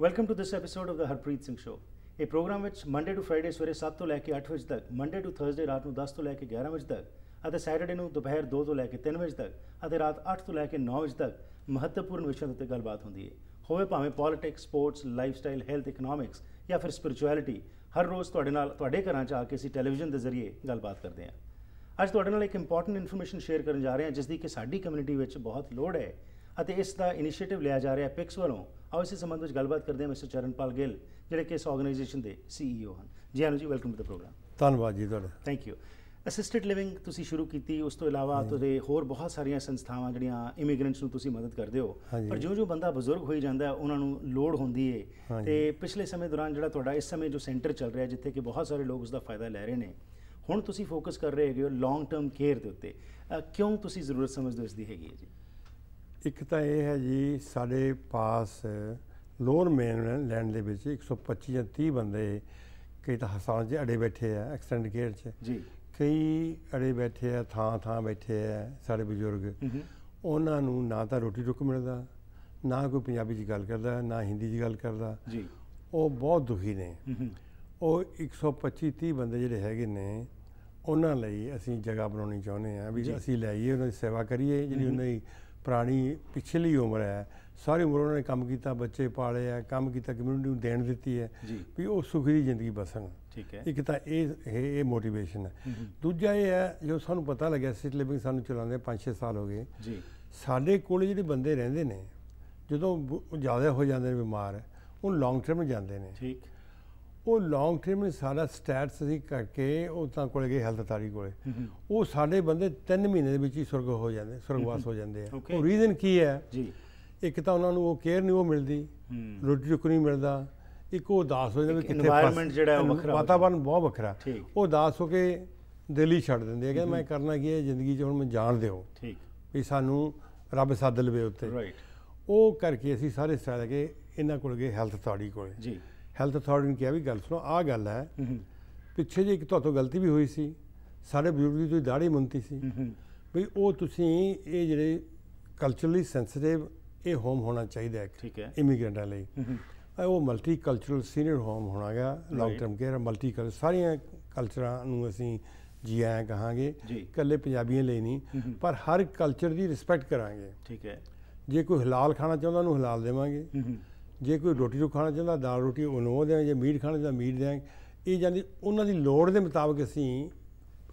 welcome to this episode of the Harpreet Singh show ਇਹ program ਵਿੱਚ Monday to Friday ਸਵੇਰੇ 7 ਤੋਂ ਲੈ ਕੇ 8 ਵਜੇ ਤੱਕ ਮੰਡੇ ਟੂ ਥਰਸਡੇ ਰਾਤ ਨੂੰ 10 ਤੋਂ ਲੈ ਕੇ 11 ਵਜੇ ਤੱਕ ਅਤੇ ਸੈਟਰਡੇ ਨੂੰ ਦੁਪਹਿਰ 2 ਤੋਂ ਲੈ ਕੇ 3 ਵਜੇ ਤੱਕ ਅਤੇ ਰਾਤ 8 ਤੋਂ ਲੈ ਕੇ 9 ਵਜੇ ਤੱਕ ਮਹੱਤਵਪੂਰਨ ਵਿਸ਼ਿਆਂ ਉੱਤੇ ਗੱਲਬਾਤ ਹੁੰਦੀ ਹੈ ਹੋਵੇ ਭਾਵੇਂ politics sports lifestyle health economics ਜਾਂ ਫਿਰ ਸਪਿਰਚੁਅਲਿਟੀ ਹਰ ਰੋਜ਼ ਤੁਹਾਡੇ ਨਾਲ ਤੁਹਾਡੇ ਘਰਾਂ 'ਚ ਆ ਕੇ ਅਸੀਂ ਟੈਲੀਵਿਜ਼ਨ ਦੇ ਜ਼ਰੀਏ ਗੱਲਬਾਤ ਕਰਦੇ ਹਾਂ ਅੱਜ ਤੁਹਾਡੇ ਨਾਲ ਇੱਕ ਇੰਪੋਰਟੈਂਟ ਇਨਫੋਰਮੇਸ਼ਨ ਸ਼ੇਅਰ ਕਰਨ ਜਾ ਰਹੇ ਹਾਂ ਜਿਸ ਦੀ ਕਿ ਸਾਡੀ ਕਮਿਊਨਿਟੀ ਵਿੱਚ ਬਹੁਤ ਲੋੜ ਹੈ ਅਤੇ ਇਸ ਦਾ ਇਨੀਸ਼ੀਏਟਿਵ ਲਿਆ ਜਾ ਰਿਹਾ ਪਿਕਸ ਵੱਲੋਂ ਆਓ ਇਸ ਸੰਬੰਧ ਵਿੱਚ ਗੱਲਬਾਤ ਕਰਦੇ ਹਾਂ ਮਿਸਟਰ ਚਰਨਪਾਲ ਗਿੱਲ ਜਿਹੜੇ ਕਿ ਇਸ ਆਰਗੇਨਾਈਜੇਸ਼ਨ ਦੇ ਸੀਈਓ ਹਨ ਜੀ ਹਾਂ ਜੀ ਵੈਲਕਮ ਟੂ ਦ ਪ੍ਰੋਗਰਾਮ ਧੰਨਵਾਦ ਜੀ ਤੁਹਾਡਾ ਥੈਂਕ ਯੂ ਅਸਿਸਟਡ ਲਿਵਿੰਗ ਤੁਸੀਂ ਸ਼ੁਰੂ ਕੀਤੀ ਉਸ ਤੋਂ ਇਲਾਵਾ ਤੁਹਾਡੇ ਹੋਰ ਬਹੁਤ ਸਾਰੀਆਂ ਸੰਸਥਾਵਾਂ ਜਿਹੜੀਆਂ ਇਮੀਗ੍ਰੈਂਟਸ ਨੂੰ ਤੁਸੀਂ ਮਦਦ ਕਰਦੇ ਹੋ ਪਰ ਜਿਉਂ-ਜਿਉਂ ਬੰਦਾ ਬਜ਼ੁਰਗ ਹੋਈ ਜਾਂਦਾ ਉਹਨਾਂ ਨੂੰ ਲੋੜ ਹੁੰਦੀ ਏ ਤੇ ਪਿਛਲੇ ਸਮੇਂ ਦੌਰਾਨ ਜਿਹੜਾ ਤੁਹਾਡਾ ਇਸ ਸਮੇਂ ਜੋ ਸੈਂਟਰ ਚੱਲ ਰਿਹਾ ਜਿੱਥੇ ਕਿ ਬਹੁਤ ਸਾਰੇ ਲੋਕ ਉਸ ਦਾ ਫਾਇਦਾ ਲੈ ਰਹੇ ਨੇ ਹੁਣ ਤੁਸੀਂ ਫੋਕਸ ਕਰ ਰਹੇ ਹੋ ਲੌਂਗ ਟਰਮ ਕੇਅਰ ਦੇ ਉੱਤੇ ਕਿਉਂ ਤੁਸੀਂ ਜ਼ਰੂਰਤ ਸਮਝਦੇ ਹੋ ਇਸ ਦੀ ਹੈਗੀ ਹੈ ਜੀ ਇੱਕ ਤਾਂ ਇਹ ਹੈ ਜੀ ਸਾਡੇ ਪਾਸ ਲੋਰ ਮੇਨ ਲੈਂਡ ਦੇ ਵਿੱਚ 125 ਜਾਂ 30 ਬੰਦੇ ਕਈ ਤਾਂ ਹਸਾਂ ਜੇ ਅੜੇ ਬੈਠੇ ਆ ਐਕਸੀਡੈਂਟ ਕੇਅਰ 'ਚ ਜੀ ਕਈ ਅੜੇ ਬੈਠੇ ਆ ਥਾਂ ਥਾਂ ਬੈਠੇ ਆ ਸਾਡੇ ਬਜ਼ੁਰਗ ਉਹਨਾਂ ਨੂੰ ਨਾ ਤਾਂ ਰੋਟੀ ਟੁੱਕ ਮਿਲਦਾ ਨਾ ਕੋਈ ਪੰਜਾਬੀ 'ਚ ਗੱਲ ਕਰਦਾ ਨਾ ਹਿੰਦੀ 'ਚ ਗੱਲ ਕਰਦਾ ਜੀ ਉਹ ਬਹੁਤ ਦੁਖੀ ਨੇ ਉਹ 125 30 ਬੰਦੇ ਜਿਹੜੇ ਹੈਗੇ ਨੇ ਉਹਨਾਂ ਲਈ ਅਸੀਂ ਜਗ੍ਹਾ ਬਣਾਉਣੀ ਚਾਹੁੰਦੇ ਆ ਵੀ ਅਸੀਂ ਲਈਏ ਉਹਨਾਂ ਦੀ ਸੇਵਾ ਕਰੀਏ ਜਿਹੜੀ ਉਹਨਾਂ ਦੀ ਪ੍ਰਾਣੀ ਪਿਛਲੀ ਉਮਰ ਹੈ ਸਾਰੀ ਉਮਰ ਉਹਨਾਂ ਨੇ ਕੰਮ ਕੀਤਾ ਬੱਚੇ ਪਾਲੇ ਆ ਕੰਮ ਕੀਤਾ ਕਮਿਊਨਿਟੀ ਨੂੰ ਦੇਣ ਦਿੱਤੀ ਹੈ ਵੀ ਉਹ ਸੁਖੀ ਜ਼ਿੰਦਗੀ ਬਸਣ ਠੀਕ ਹੈ ਇੱਕ ਤਾਂ ਇਹ ਇਹ ਮੋਟੀਵੇਸ਼ਨ ਹੈ ਦੂਜਾ ਇਹ ਹੈ ਜੋ ਸਾਨੂੰ ਪਤਾ ਲੱਗਿਆ ਸਿਟ ਲਿਵਿੰਗ ਸਾਨੂੰ ਚਲਾਉਂਦੇ 5-6 ਸਾਲ ਹੋ ਗਏ ਜੀ ਸਾਡੇ ਕੋਲ ਜਿਹੜੇ ਬੰਦੇ ਰਹਿੰਦੇ ਨੇ ਜਦੋਂ ਜ਼ਿਆਦਾ ਹੋ ਜਾਂਦੇ ਨੇ ਬਿਮਾਰ ਉਹ ਲੌਂਗ ਟਰਮ ਜਾਂਦੇ ਨੇ ਠੀਕ ਉਹ ਲੌਂਗ ਟਰਮ ਵਿੱਚ ਸਾਡਾ ਸਟੈਟਸ ਅਸੀਂ ਕਰਕੇ ਉਹ ਤਾਂ ਕੋਲੇ ਗਏ ਹੈਲਥ ਅਥਾਰੀ ਕੋਲੇ ਉਹ ਸਾਡੇ ਬੰਦੇ 3 ਮਹੀਨੇ ਦੇ ਵਿੱਚ ਹੀ ਸੁਰਗ ਹੋ ਜਾਂਦੇ ਸੁਰਗਵਾਸ ਹੋ ਜਾਂਦੇ ਆ ਉਹ ਰੀਜ਼ਨ ਕੀ ਹੈ ਜੀ ਇੱਕ ਤਾਂ ਉਹਨਾਂ ਨੂੰ ਉਹ ਕੇਅਰ ਨਹੀਂ ਉਹ ਮਿਲਦੀ ਰੋਟੀ ਟੁੱਕ ਨਹੀਂ ਮਿਲਦਾ ਇੱਕ ਉਹ ਉਦਾਸ ਹੋ ਜਾਂਦੇ ਕਿਤੇ এনवायरमेंट ਜਿਹੜਾ ਉਹ ਵੱਖਰਾ ਵਾਤਾਵਰਨ ਬਹੁਤ ਵੱਖਰਾ ਉਹ ਉਦਾਸ ਹੋ ਕੇ ਦਿੱਲੀ ਛੱਡ ਦਿੰਦੇ ਆ ਕਿ ਮੈਂ ਕਰਨਾ ਕੀ ਹੈ ਜ਼ਿੰਦਗੀ 'ਚ ਹੁਣ ਮੈਂ ਜਾਣ ਦਿਓ ਠੀਕ ਵੀ ਸਾਨੂੰ ਰੱਬ ਸਾਧ ਲਵੇ ਉੱਤੇ ਰਾਈਟ ਉਹ ਕਰਕੇ ਅਸੀਂ ਸਾਰੇ ਸਾਲ ਕੇ ਇਹਨਾਂ ਕੋਲ ਗਏ ਹੈਲਥ ਅਥਾਰਟੀ ਕੋਲ ਜੀ ਹੈਲਥ ਅਥਾਰਟੀ ਨੇ ਕਿਹਾ ਵੀ ਗੱਲ ਸੁਣੋ ਆਹ ਗੱਲ ਹੈ ਪਿੱਛੇ ਜੇ ਇੱਕ ਤੁਹਾਤੋਂ ਗਲਤੀ ਵੀ ਹੋਈ ਸੀ ਸਾਡੇ ਬਜ਼ੁਰਗ ਦੀ ਤੁਸੀਂ ਦਾੜੀ ਮੰਨਤੀ ਸੀ ਵੀ ਉਹ ਤੁਸੀਂ ਇਹ ਜਿਹੜੇ ਕਲਚਰਲੀ ਸੈਂਸਿਟਿਵ ਇਹ ਹੋਮ ਹੋਣਾ ਚਾਹੀਦਾ ਹੈ ਹੈ ਇਮੀਗ੍ਰੈਂਟਾਂ ਲਈ ਉਹ ਮਲਟੀ ਕਲਚਰਲ ਸੀਨੀਅਰ ਹੋਮ ਹੋਣਾ ਹੈ long term care multi culture ਸਾਰੀਆਂ ਕਲਚਰਾਂ ਨੂੰ ਅਸੀਂ ਜੀ ਆਇਆਂ ਕਹਾਂਗੇ ਇਕੱਲੇ ਪੰਜਾਬੀਆਂ ਲਈ ਨਹੀਂ ਪਰ ਹਰ ਕਲਚਰ ਦੀ ਰਿਸਪੈਕਟ ਕਰਾਂਗੇ ਠੀਕ ਹੈ ਜੇ ਕੋਈ ਹਲਾਲ ਖਾਣਾ ਚਾਹੁੰਦਾ ਉਹਨੂੰ ਹਲਾਲ ਦੇਵਾਂਗੇ ਜੇ ਕੋਈ ਰੋਟੀ ਨੂੰ ਖਾਣਾ ਚਾਹੁੰਦਾ ਦਾਲ ਰੋਟੀ ਉਹਨੂੰ ਦੇਵਾਂਗੇ ਜੇ ਮੀਟ ਖਾਣਾ ਚਾਹੁੰਦਾ ਮੀਟ ਦੇਵਾਂਗੇ ਇਹ ਜਾਂਦੀ ਉਹਨਾਂ ਦੀ ਲੋੜ ਦੇ ਮੁਤਾਬਕ ਅਸੀਂ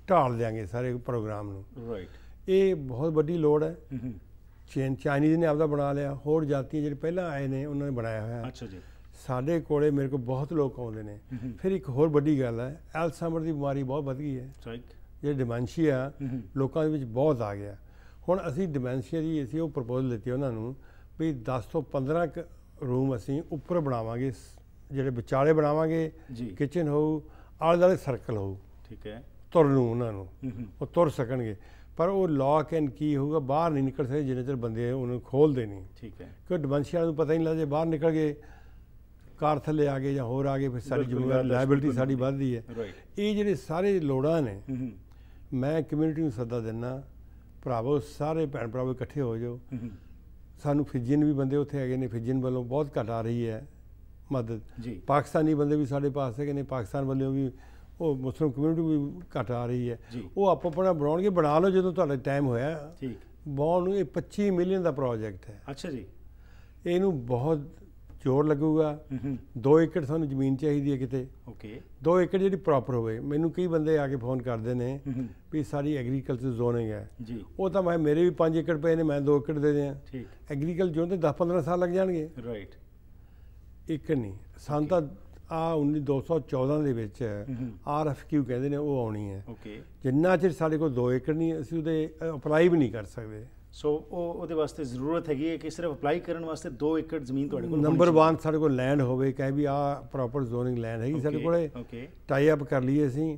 ਢਾਲ ਦੇਵਾਂਗੇ ਸਾਰੇ ਪ੍ਰੋਗਰਾਮ ਨੂੰ ਰਾਈਟ ਇਹ ਬਹੁਤ ਵੱਡੀ ਲੋੜ ਹੈ ਚੀਨ ਚਾਈਨੀਜ਼ ਨੇ ਆਪਦਾ ਬਣਾ ਲਿਆ ਹੋਰ ਜਾਤੀ ਜਿਹੜੇ ਪਹਿਲਾਂ ਆਏ ਨੇ ਉਹਨਾਂ ਨੇ ਬਣਾਇਆ ਹੋਇਆ ਅੱਛਾ ਜੀ ਸਾਡੇ ਕੋਲੇ ਮੇਰੇ ਕੋਲ ਬਹੁਤ ਲੋਕ ਆਉਂਦੇ ਨੇ ਫਿਰ ਇੱਕ ਹੋਰ ਵੱਡੀ ਗੱਲ ਹੈ ਐਲਸਾਈਮਰ ਦੀ ਬਿਮਾਰੀ ਬਹੁਤ ਵੱਧ ਗਈ ਹੈ ਰਾਈਟ ਇਹ ਡਿਮੈਂਸ਼ੀਆ ਲੋਕਾਂ ਦੇ ਵਿੱਚ ਬਹੁਤ ਆ ਗਿਆ ਹੁਣ ਅਸੀਂ ਡਿਮੈਂਸ਼ੀਆ ਦੀ ਅਸੀਂ ਉਹ ਪ੍ਰਪੋਜ਼ਲ ਦਿੱਤੀ ਉਹਨਾਂ ਨੂੰ ਵੀ 10 ਤੋਂ 15 ਰੂਮ ਅਸੀਂ ਉੱਪਰ ਬਣਾਵਾਂਗੇ ਜਿਹੜੇ ਵਿਚਾਲੇ ਬਣਾਵਾਂਗੇ ਕਿਚਨ ਹੋਊ ਆਲੇ ਦਾਲੇ ਸਰਕਲ ਹੋਊ ਠੀਕ ਹੈ ਤੁਰ ਨੂੰ ਉਹਨਾਂ ਨੂੰ ਉਹ ਤੁਰ ਸਕਣਗੇ ਪਰ ਉਹ ਲੌਕ ਐਂਡ ਕੀ ਹੋਊਗਾ ਬਾਹਰ ਨਹੀਂ ਨਿਕਲ ਸਕਦੇ ਜਿੰਨੇ ਚਿਰ ਬੰਦੇ ਉਹਨੂੰ ਖੋਲਦੇ ਨਹੀਂ ਠੀਕ ਹੈ ਕਿਉਂਕਿ ਡਿਮੈਂਸ਼ੀਆ ਨੂੰ ਪਤਾ ਹੀ ਨਹੀਂ ਲੱਗਦਾ ਜੇ ਬਾਹਰ ਨਿਕਲ ਗਏ ਕਾਰ ਥੱਲੇ ਆ ਗਏ ਜਾਂ ਹੋਰ ਆ ਗਏ ਫਿਰ ਸਾਡੀ ਜ਼ਿੰਮੇਵਾਰ ਲਾਇਬਿਲਟੀ ਸਾਡੀ ਵੱਧਦੀ ਹੈ ਇਹ ਜਿਹੜੇ ਸਾਰੇ ਲੋੜਾਂ ਨੇ ਮੈਂ ਕਮਿਊਨਿਟੀ ਨੂੰ ਸੱਦਾ ਦਿੰਨਾ ਭਰਾਵੋ ਸਾਰੇ ਭੈਣ ਭਰਾਵੋ ਇਕੱਠੇ ਹੋ ਜਾਓ ਸਾਨੂੰ ਫਿਜੀਨ ਵੀ ਬੰਦੇ ਉੱਥੇ ਹੈਗੇ ਨੇ ਫਿਜੀਨ ਵੱਲੋਂ ਬਹੁਤ ਘਟ ਆ ਰਹੀ ਹੈ ਮਦਦ ਪਾਕਿਸਤਾਨੀ ਬੰਦੇ ਵੀ ਸਾਡੇ ਪਾਸ ਹੈਗੇ ਨੇ ਪਾਕਿਸਤਾਨ ਵੱਲੋਂ ਵੀ ਉਹ ਮੁਸਲਮ ਕਮਿਊਨਿਟੀ ਵੀ ਘਟ ਆ ਰਹੀ ਹੈ ਉਹ ਆਪ ਆਪਣਾ ਬਣਾਉਣਗੇ ਬਣਾ ਲਓ ਜਦੋਂ ਤੁਹਾਡਾ ਟਾਈਮ ਹੋਇਆ ਠੀਕ ਨੂੰ ਇਹ 25 ਮਿਲੀਅਨ ਦਾ ਪ੍ਰੋਜੈਕਟ ਹੈ ਅੱਛਾ ਜੀ ਇਹਨੂੰ ਬਹੁਤ ਚੋਰ ਲੱਗੂਗਾ 2 ਏਕੜ ਸਾਨੂੰ ਜ਼ਮੀਨ ਚਾਹੀਦੀ ਹੈ ਕਿਤੇ ਓਕੇ 2 ਏਕੜ ਜਿਹੜੀ ਪ੍ਰੋਪਰ ਹੋਵੇ ਮੈਨੂੰ ਕਈ ਬੰਦੇ ਆ ਕੇ ਫੋਨ ਕਰਦੇ ਨੇ ਵੀ ਸਾਰੀ ਐਗਰੀਕਲਚਰ ਜ਼ੋਨਿੰਗ ਹੈ ਜੀ ਉਹ ਤਾਂ ਮੈਂ ਮੇਰੇ ਵੀ 5 ਏਕੜ ਪਏ ਨੇ ਮੈਂ 2 ਏਕੜ ਦੇ ਦਿਆਂ ਠੀਕ ਐਗਰੀਕਲਚਰ ਜ਼ੋਨ ਤੇ 10 15 ਸਾਲ ਲੱਗ ਜਾਣਗੇ ਰਾਈਟ ਇੱਕ ਨਹੀਂ ਸੰਤਾ ਆ 1914 ਦੇ ਵਿੱਚ ਆਰ ਐਫ ਕਿਊ ਕਹਿੰਦੇ ਨੇ ਉਹ ਆਉਣੀ ਹੈ ਓਕੇ ਜਿੰਨਾ ਚਿਰ ਸਾਡੇ ਕੋਲ 2 ਏਕੜ ਨਹੀਂ ਅਸੀਂ ਉਹਦੇ ਅਪਲਾਈ ਵੀ ਨਹੀਂ ਕਰ ਸਕਦੇ ਸੋ ਉਹ ਉਹਦੇ ਵਾਸਤੇ ਜ਼ਰੂਰਤ ਹੈਗੀ ਹੈ ਕਿ ਸਿਰਫ ਅਪਲਾਈ ਕਰਨ ਵਾਸਤੇ 2 ਏਕੜ ਜ਼ਮੀਨ ਤੁਹਾਡੇ ਕੋਲ ਨੰਬਰ 1 ਸਾਡੇ ਕੋਲ ਲੈਂਡ ਹੋਵੇ ਕਹੇ ਵੀ ਆ ਪ੍ਰੋਪਰ ਜ਼ੋਨਿੰਗ ਲੈਂਡ ਹੈਗੀ ਸਾਡੇ ਕੋਲੇ ਓਕੇ ਟਾਈ ਅਪ ਕਰ ਲਈਏ ਅਸੀਂ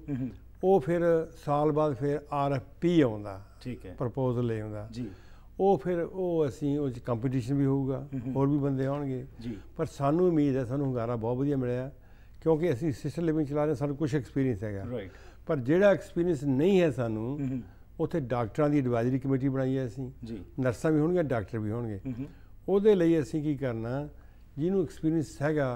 ਉਹ ਫਿਰ ਸਾਲ ਬਾਅਦ ਫਿਰ ਆਰਐਫਪੀ ਆਉਂਦਾ ਠੀਕ ਹੈ ਪ੍ਰਪੋਜ਼ਲ ਲੈ ਆਉਂਦਾ ਜੀ ਉਹ ਫਿਰ ਉਹ ਅਸੀਂ ਉਹ ਚ ਕੰਪੀਟੀਸ਼ਨ ਵੀ ਹੋਊਗਾ ਹੋਰ ਵੀ ਬੰਦੇ ਆਉਣਗੇ ਜੀ ਪਰ ਸਾਨੂੰ ਉਮੀਦ ਹੈ ਸਾਨੂੰ ਹੰਗਾਰਾ ਬਹੁਤ ਵਧੀਆ ਮਿਲਿਆ ਕਿਉਂਕਿ ਅਸੀਂ ਸਿਸਟਮ ਲਿਵਿੰਗ ਚਲਾ ਰਹੇ ਸਾਨੂੰ ਕੁਝ ਐਕਸਪੀਰੀਅੰਸ ਹੈਗਾ ਰਾਈਟ ਪਰ ਜਿਹੜਾ ਐਕਸਪੀਰੀਅੰਸ ਨਹੀਂ ਹੈ ਸਾਨੂੰ ਉੱਥੇ ਡਾਕਟਰਾਂ ਦੀ ਐਡਵਾਈਜ਼ਰੀ ਕਮੇਟੀ ਬਣਾਈ ਹੈ ਅਸੀਂ ਜੀ ਨਰਸਾਂ ਵੀ ਹੋਣਗੀਆਂ ਡਾਕਟਰ ਵੀ ਹੋਣਗੇ ਉਹਦੇ ਲਈ ਅਸੀਂ ਕੀ ਕਰਨਾ ਜਿਹਨੂੰ ਐਕਸਪੀਰੀਅੰਸ ਹੈਗਾ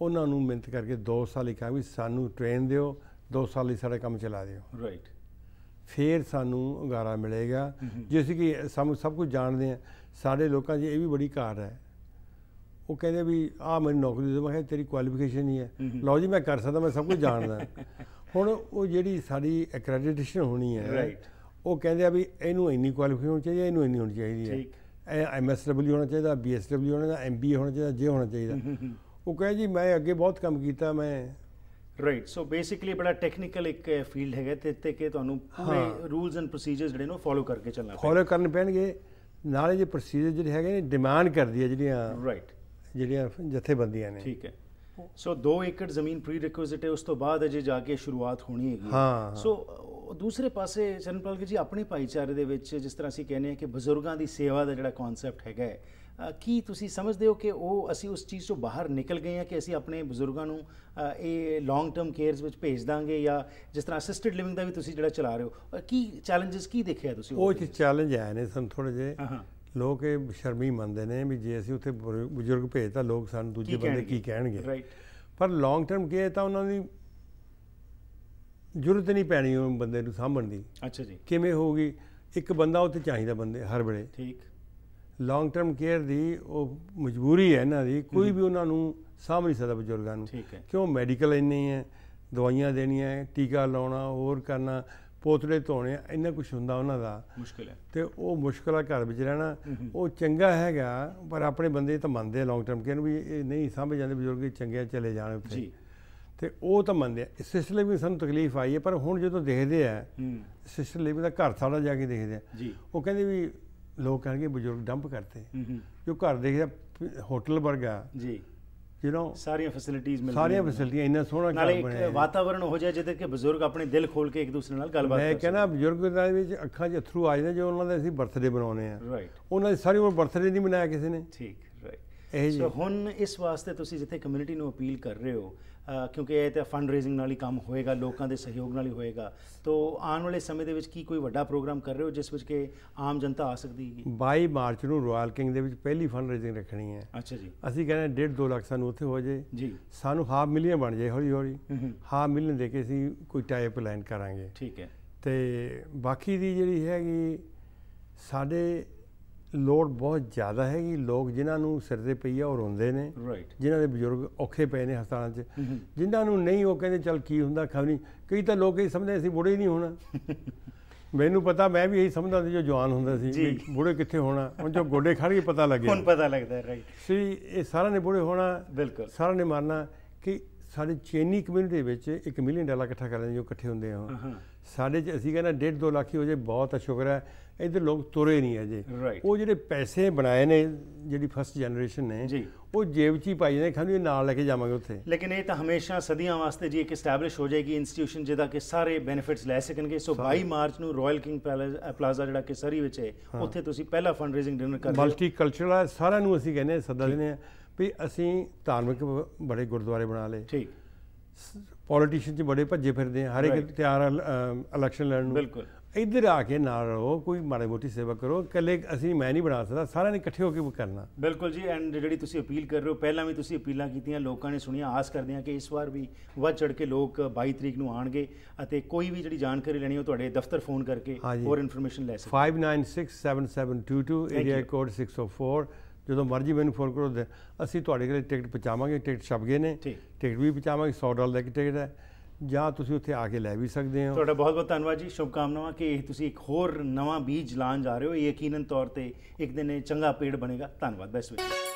ਉਹਨਾਂ ਨੂੰ ਮਿੰਤ ਕਰਕੇ 2 ਸਾਲ ਇਕਾ ਵੀ ਸਾਨੂੰ ਟ੍ਰੇਨ ਦਿਓ 2 ਸਾਲ ਲਈ ਸਾਡਾ ਕੰਮ ਚਲਾ ਦਿਓ ਰਾਈਟ ਫੇਰ ਸਾਨੂੰ ਅਗਾਰਾ ਮਿਲੇਗਾ ਜਿਸ ਕਿ ਸਾਨੂੰ ਸਭ ਕੁਝ ਜਾਣਦੇ ਆ ਸਾਡੇ ਲੋਕਾਂ 'ਚ ਇਹ ਵੀ ਬੜੀ ਕਾਰ ਹੈ ਉਹ ਕਹਿੰਦੇ ਵੀ ਆ ਮੈਨੂੰ ਨੌਕਰੀ ਦੇ ਮੈਂ ਤੇਰੀ ਕੁਆਲੀਫਿਕੇਸ਼ਨ ਨਹੀਂ ਹੈ ਲਓ ਜੀ ਮੈਂ ਕਰ ਸਕਦਾ ਮੈਂ ਸਭ ਕੁਝ ਜਾਣਦਾ ਹੁਣ ਉਹ ਜਿਹੜੀ ਸਾਡੀ ਐਕ੍ਰੈਡੀਟੇਸ਼ਨ ਹੋਣੀ ਹੈ ਰਾਈਟ ਉਹ ਕਹਿੰਦੇ ਆ ਵੀ ਇਹਨੂੰ ਇੰਨੀ ਕੁਆਲੀਫਿਕੇਸ਼ਨ ਹੋਣੀ ਚਾਹੀਦੀ ਹੈ ਇਹਨੂੰ ਇੰਨੀ ਹੋਣੀ ਚਾਹੀਦੀ ਹੈ ਠੀਕ ਐਮਐਸਡਬਲਯੂ ਹੋਣਾ ਚਾਹੀਦਾ ਬੀਐਸਡਬਲਯੂ ਹੋਣਾ ਚਾਹੀਦਾ ਐਮਬੀਏ ਹੋਣਾ ਚਾਹੀਦਾ ਜੇ ਹੋਣਾ ਚਾਹੀਦਾ ਉਹ ਕਹੇ ਜੀ ਮੈਂ ਅੱਗੇ ਬਹੁਤ ਕੰਮ ਕੀਤਾ ਮੈਂ ਰਾਈਟ ਸੋ ਬੇਸਿਕਲੀ ਬੜਾ ਟੈਕਨੀਕਲ ਇੱਕ ਫੀਲਡ ਹੈਗਾ ਤੇ ਤੇ ਕਿ ਤੁਹਾਨੂੰ ਪੂਰੇ ਰੂਲਸ ਐਂਡ ਪ੍ਰੋਸੀਜਰਸ ਜਿਹੜੇ ਨੂੰ ਫੋਲੋ ਕਰਕੇ ਚੱਲਣਾ ਪੈਣਾ ਫੋਲੋ ਕਰਨੇ ਪੈਣਗੇ ਨਾਲੇ ਜੇ ਪ੍ਰੋਸੀਜਰ ਜਿਹੜੇ ਹੈਗੇ ਨੇ ਡਿਮਾਂਡ ਕਰਦੀ ਹੈ ਜਿਹੜੀਆਂ ਰਾਈਟ ਜਿਹੜੀਆਂ ਜਥੇਬੰਦੀਆਂ ਨੇ ਠੀਕ ਹੈ ਸੋ 2 ਏਕੜ ਜ਼ਮੀਨ ਪ੍ਰੀ ਰਿਕੁਇਜ਼ਿਟ ਹੈ ਉਸ ਤੋਂ ਬਾਅਦ ਅਜੇ ਜਾ ਕੇ ਸ਼ੁਰੂਆਤ ਹੋਣੀ ਹੈਗੀ ਹਾਂ ਸੋ ਦੂਸਰੇ ਪਾਸੇ ਚਰਨਪਾਲ ਜੀ ਆਪਣੇ ਭਾਈਚਾਰੇ ਦੇ ਵਿੱਚ ਜਿਸ ਤਰ੍ਹਾਂ ਅਸੀਂ ਕਹਿੰਦੇ ਹਾਂ ਕਿ ਬਜ਼ੁਰਗਾਂ ਦੀ ਸੇਵਾ ਦਾ ਜਿਹੜਾ ਕਨਸੈਪਟ ਹੈਗਾ ਕੀ ਤੁਸੀਂ ਸਮਝਦੇ ਹੋ ਕਿ ਉਹ ਅਸੀਂ ਉਸ ਚੀਜ਼ ਤੋਂ ਬਾਹਰ ਨਿਕਲ ਗਏ ਹਾਂ ਕਿ ਅਸੀਂ ਆਪਣੇ ਬਜ਼ੁਰਗਾਂ ਨੂੰ ਇਹ ਲੌਂਗ ਟਰਮ ਕੇਅਰਸ ਵਿੱਚ ਭੇਜ ਦਾਂਗੇ ਜਾਂ ਜਿਸ ਤਰ੍ਹਾਂ ਅਸਿਸਟਡ ਲਿਵਿੰਗ ਦਾ ਵੀ ਤੁਸੀਂ ਜਿਹੜਾ ਚਲਾ ਰਹੇ ਹੋ ਕੀ ਚੈਲੰਜਸ ਕੀ ਦੇਖਿਆ ਤੁਸੀਂ ਉਹ ਚੈਲੰਜ ਆਏ ਨੇ ਸਾਨੂੰ ਥੋੜੇ ਜਿਹੇ ਲੋਕ ਇਹ ਸ਼ਰਮੀ ਮੰਨਦੇ ਨੇ ਵੀ ਜੇ ਅਸੀਂ ਉੱਥੇ ਬਜ਼ੁਰਗ ਭੇਜਤਾ ਲੋਕ ਸਾਨੂੰ ਦੂਜੇ ਬੰਦੇ ਕੀ ਕਹਿਣਗੇ ਪਰ ਲੌਂਗ ਟਰਮ ਕੀ ਹੈ ਤਾਂ ਉਹਨਾਂ ਦੀ ਜ਼ਰੂਰਤ ਨਹੀਂ ਪੈਣੀ ਉਹ ਬੰਦੇ ਨੂੰ ਸਾਂਭਣ ਦੀ ਅੱਛਾ ਜੀ ਕਿਵੇਂ ਹੋਊਗੀ ਇੱਕ ਬੰਦਾ ਉੱਥੇ ਚਾਹੀਦਾ ਬੰਦੇ ਹਰ ਵੇਲੇ ਠੀਕ ਲੌਂਗ ਟਰਮ ਕੇਅਰ ਦੀ ਉਹ ਮਜਬੂਰੀ ਹੈ ਇਹਨਾਂ ਦੀ ਕੋਈ ਵੀ ਉਹਨਾਂ ਨੂੰ ਸਾਂਭ ਨਹੀਂ ਸਕਦਾ ਬਜ਼ੁਰਗਾਂ ਨੂੰ ਕਿਉਂ ਮੈਡੀਕਲ ਇੰਨੇ ਹੈ ਦਵਾਈਆਂ ਦੇਣੀਆਂ ਟੀਕਾ ਲਾਉਣਾ ਹੋਰ ਕਰਨਾ ਪੋਤਲੇ ਧੋਣੇ ਇੰਨਾ ਕੁਝ ਹੁੰਦਾ ਉਹਨਾਂ ਦਾ ਮੁਸ਼ਕਲ ਹੈ ਤੇ ਉਹ ਮੁਸ਼ਕਲ ਆ ਘਰ ਵਿੱਚ ਰਹਿਣਾ ਉਹ ਚੰਗਾ ਹੈਗਾ ਪਰ ਆਪਣੇ ਬੰਦੇ ਤਾਂ ਮੰਨਦੇ ਲੌਂਗ ਟਰਮ ਕਿ ਵੀ ਇਹ ਨਹੀਂ ਸਮਝ ਜਾਂਦੇ ਬਜ਼ੁਰਗ ਚੰਗੇ ਚਲੇ ਜਾਣ ਉੱਥੇ ਜੀ ਤੇ ਉਹ ਤਾਂ ਮੰਨਦੇ ਆ ਇਸ ਸਿਲਸਿਲੇ ਵਿੱਚ ਸਾਨੂੰ ਤਕਲੀਫ ਆਈ ਹੈ ਪਰ ਹੁਣ ਜਦੋਂ ਦੇਖਦੇ ਆ ਸਿਲਸਿਲੇ ਵੀ ਤਾਂ ਘਰ ਸਾਡਾ ਜਾ ਕੇ ਦੇਖਦੇ ਆ ਉਹ ਕਹਿੰਦੇ ਵੀ ਲੋਕ ਕਹਿੰਗੇ ਬਜ਼ੁਰਗ ਡੰਪ ਕਰਤੇ ਜੋ ਘਰ ਦੇਖਦਾ ਹੋਟਲ ਵਰਗਾ ਜੀ ਯੂ نو ਸਾਰੀਆਂ ਫੈਸਿਲਿਟੀਆਂ ਮਿਲਦੀਆਂ ਸਾਰੀਆਂ ਫੈਸਿਲਿਟੀਆਂ ਇੰਨਾ ਸੋਹਣਾ ਘਰ ਬਣਿਆ ਨਾਲੇ ਵਾਤਾਵਰਣ ਹੋ ਜਾਏ ਜਿੱਥੇ ਕਿ ਬਜ਼ੁਰਗ ਆਪਣੇ ਦਿਲ ਖੋਲ ਕੇ ਇੱਕ ਦੂਸਰੇ ਨਾਲ ਗੱਲਬਾਤ ਕਰਦੇ ਮੈਂ ਕਹਿੰਦਾ ਬਜ਼ੁਰਗ ਦੇ ਵਿੱਚ ਅੱਖਾਂ 'ਚ ਥਰੂ ਆ ਜਾਂਦੇ ਜੋ ਉਹਨਾਂ ਦੇ ਅਸੀਂ ਬਰਥਡੇ ਬਣਾਉਨੇ ਆ ਰਾਈਟ ਉਹਨਾਂ ਦੀ ਸਾਰੀ ਉਹ ਬਰਥਡੇ ਨਹੀਂ ਮਨਾਇਆ ਕਿਸੇ ਨੇ ਠੀਕ ਰਾਈਟ ਇਹ ਜੀ ਸੋ ਹੁਣ ਇਸ ਵਾਸਤੇ ਤੁਸੀਂ ਜਿੱਥੇ ਕਮਿਊਨਿਟੀ ਨੂੰ ਅਪੀਲ ਕਰ ਰਹੇ ਹੋ ਕਿਉਂਕਿ ਇਹ ਤਾਂ ਫੰਡ ਰੇਜ਼ਿੰਗ ਨਾਲ ਹੀ ਕੰਮ ਹੋਏਗਾ ਲੋਕਾਂ ਦੇ ਸਹਿਯੋਗ ਨਾਲ ਹੀ ਹੋਏਗਾ ਤੋਂ ਆਉਣ ਵਾਲੇ ਸਮੇਂ ਦੇ ਵਿੱਚ ਕੀ ਕੋਈ ਵੱਡਾ ਪ੍ਰੋਗਰਾਮ ਕਰ ਰਹੇ ਹੋ ਜਿਸ ਵਿੱਚ ਕਿ ਆਮ ਜਨਤਾ ਆ ਸਕਦੀ ਹੈ 22 ਮਾਰਚ ਨੂੰ ਰਾਇਲ ਕਿੰਗ ਦੇ ਵਿੱਚ ਪਹਿਲੀ ਫੰਡ ਰੇਜ਼ਿੰਗ ਰੱਖਣੀ ਹੈ ਅੱਛਾ ਜੀ ਅਸੀਂ ਕਹਿੰਦੇ 1.5 2 ਲੱਖ ਸਾਨੂੰ ਉੱਥੇ ਹੋ ਜਾਏ ਜੀ ਸਾਨੂੰ ਹਾਫ ਮਿਲੀਅਨ ਬਣ ਜਾਏ ਹੌਲੀ ਹੌਲੀ ਹਾਫ ਮਿਲੀਅਨ ਦੇ ਕੇ ਅਸੀਂ ਕੋਈ ਟਾਈਪ ਲਾਈਨ ਕਰਾਂਗੇ ਠੀਕ ਹੈ ਤੇ ਬਾਕੀ ਦੀ ਜਿਹੜੀ ਹੈਗੀ ਸਾਡੇ ਲੋੜ ਬਹੁਤ ਜ਼ਿਆਦਾ ਹੈ ਕਿ ਲੋਕ ਜਿਨ੍ਹਾਂ ਨੂੰ ਸਿਰ ਦੇ ਪਈ ਆ ਉਹ ਰੋਂਦੇ ਨੇ ਜਿਨ੍ਹਾਂ ਦੇ ਬਜ਼ੁਰਗ ਔਖੇ ਪਏ ਨੇ ਹਸਪਤਾਲਾਂ 'ਚ ਜਿਨ੍ਹਾਂ ਨੂੰ ਨਹੀਂ ਉਹ ਕਹਿੰਦੇ ਚਲ ਕੀ ਹੁੰਦਾ ਖਾਣੀ ਕਈ ਤਾਂ ਲੋਕ ਇਹ ਸਮਝਦੇ ਸੀ ਬੁੜੇ ਨਹੀਂ ਹੋਣਾ ਮੈਨੂੰ ਪਤਾ ਮੈਂ ਵੀ ਇਹੀ ਸਮਝਦਾ ਸੀ ਜੋ ਜਵਾਨ ਹੁੰਦਾ ਸੀ ਬੁੜੇ ਕਿੱਥੇ ਹੋਣਾ ਹੁਣ ਜੋ ਗੋਡੇ ਖੜ ਗਏ ਪਤਾ ਲੱਗਿਆ ਹੁਣ ਪਤਾ ਲੱਗਦਾ ਰਾਈਟ ਸੀ ਇਹ ਸਾਰਿਆਂ ਨੇ ਬੁੜੇ ਹੋਣਾ ਬਿਲਕੁਲ ਸਾਰਿਆਂ ਨੇ ਮਾਰਨਾ ਕਿ ਸਾਡੇ ਚੇਨੀ ਕਮਿਊਨਿਟੀ ਵਿੱਚ 1 ਮਿਲੀਅਨ ਡਾਲਰ ਇਕੱਠਾ ਕਰਨ ਜੋ ਇਕੱਠੇ ਹੁੰਦੇ ਆ ਸਾਡੇ ਚ ਅਸੀਂ ਕਹਿੰਦਾ 1.5 2 ਲੱਖ ਹੀ ਹੋ ਜੇ ਬਹੁਤ ਆ ਸ਼ੁਕਰ ਹੈ ਇਧਰ ਲੋਕ ਤੁਰੇ ਨਹੀਂ ਅਜੇ ਉਹ ਜਿਹੜੇ ਪੈਸੇ ਬਣਾਏ ਨੇ ਜਿਹੜੀ ਫਸਟ ਜਨਰੇਸ਼ਨ ਨੇ ਉਹ ਜੇਬ 'ਚ ਹੀ ਪਾਈ ਜਾਂਦੇ ਖਾਂਦੇ ਨਾਲ ਲੈ ਕੇ ਜਾਵਾਂਗੇ ਉੱਥੇ ਲੇਕਿਨ ਇਹ ਤਾਂ ਹਮੇਸ਼ਾ ਸਦੀਆਂ ਵਾਸਤੇ ਜੀ ਇੱਕ ਐਸਟੈਬਲਿਸ਼ ਹੋ ਜਾਏਗੀ ਇੰਸਟੀਟਿਊਸ਼ਨ ਜਿਹਦਾ ਕਿ ਸਾਰੇ ਬੈਨੀਫਿਟਸ ਲੈ ਸਕਣਗੇ ਸੋ 22 ਮਾਰਚ ਨੂੰ ਰਾਇਲ ਕਿੰਗ ਪਲਾਜ਼ਾ ਜਿਹੜਾ ਕਿ ਸਰੀ ਵਿੱਚ ਹੈ ਉੱਥੇ ਤੁਸੀਂ ਪਹਿਲਾ ਫੰਡ ਰੇਜ਼ਿੰਗ ਡਿਨਰ ਕਰਦੇ ਮਲਟੀ ਕਲਚਰਲ ਸਾਰਿਆਂ ਨੂੰ ਅਸੀਂ ਕਹਿੰਦੇ ਸੱਦਾ ਦਿੰਦੇ ਆ ਵੀ ਅਸੀਂ ਧਾਰਮਿਕ ਬੜੇ ਗੁਰਦੁਆਰੇ ਬਣਾ ਲਏ ਠੀਕ ਪੋਲੀਟੀਸ਼ੀਅਨ ਚ ਬੜੇ ਭੱਜੇ ਫਿਰਦੇ ਆ ਹਰ ਇੱਕ ਤਿਆਰ ਇਲੈਕਸ਼ਨ ਲੜਨ ਨੂੰ ਬਿਲਕੁਲ ਇੱਧਰ ਆ ਕੇ ਨਾਲ ਰਹੋ ਕੋਈ ਮਾੜੇ ਮੋਟੀ ਸੇਵਾ ਕਰੋ ਇਕੱਲੇ ਅਸੀਂ ਮੈਂ ਨਹੀਂ ਬਣਾ ਸਕਦਾ ਸਾਰਿਆਂ ਨੇ ਇਕੱਠੇ ਹੋ ਕੇ ਕਰਨਾ ਬਿਲਕੁਲ ਜੀ ਐਂਡ ਜਿਹੜੀ ਤੁਸੀਂ ਅਪੀਲ ਕਰ ਰਹੇ ਹੋ ਪਹਿਲਾਂ ਵੀ ਤੁਸੀਂ ਅਪੀਲਾਂ ਕੀਤੀਆਂ ਲੋਕਾਂ ਨੇ ਸੁਣੀਆਂ ਆਸ ਕਰਦੇ ਹਾਂ ਕਿ ਇਸ ਵਾਰ ਵੀ ਵੱਧ ਚੜ ਕੇ ਲੋਕ 22 ਤਰੀਕ ਨੂੰ ਆਣਗੇ ਅਤੇ ਕੋਈ ਵੀ ਜਿਹੜੀ ਜਾਣਕਾਰੀ ਲੈਣੀ ਹੋ ਤੁਹਾਡੇ ਦਫ਼ਤਰ ਫੋਨ ਕਰਕੇ ਹੋਰ ਇਨਫੋਰਮੇਸ਼ਨ ਲੈ ਸਕਦੇ 5967722 ਏਰੀਆ ਕੋਡ 604 ਜਦੋਂ ਮਰਜ਼ੀ ਮੈਨੂੰ ਫੋਨ ਕਰੋ ਅਸੀਂ ਤੁਹਾਡੇ ਲਈ ਟਿਕਟ ਪਹੁੰਚਾਵਾਂਗੇ ਟਿਕਟ ਛਪ ਗਏ ਨੇ ਟਿਕਟ ਵੀ ਪਹੁੰਚਾਵਾਂਗੇ 100 ਡਾਲਰ ਦੀ ਟਿਕਟ ਹੈ ਜਾਂ ਤੁਸੀਂ ਉੱਥੇ ਆ ਕੇ ਲੈ ਵੀ ਸਕਦੇ ਹੋ ਤੁਹਾਡਾ ਬਹੁਤ ਬਹੁਤ ਧੰਨਵਾਦ ਜੀ ਸ਼ੁਭ ਕਾਮਨਾਵਾਂ ਕਿ ਤੁਸੀਂ ਇੱਕ ਹੋਰ ਨਵਾਂ ਬੀਜ ਲਾਣ ਜਾ ਰਹੇ ਹੋ ਯਕੀਨਨ ਤੌਰ ਤੇ ਇੱਕ ਦਿਨ ਇਹ ਚੰਗਾ ਪੇੜ ਬਣੇਗਾ ਧੰਨਵਾਦ ਬੈਸਟ ਵਿਸ਼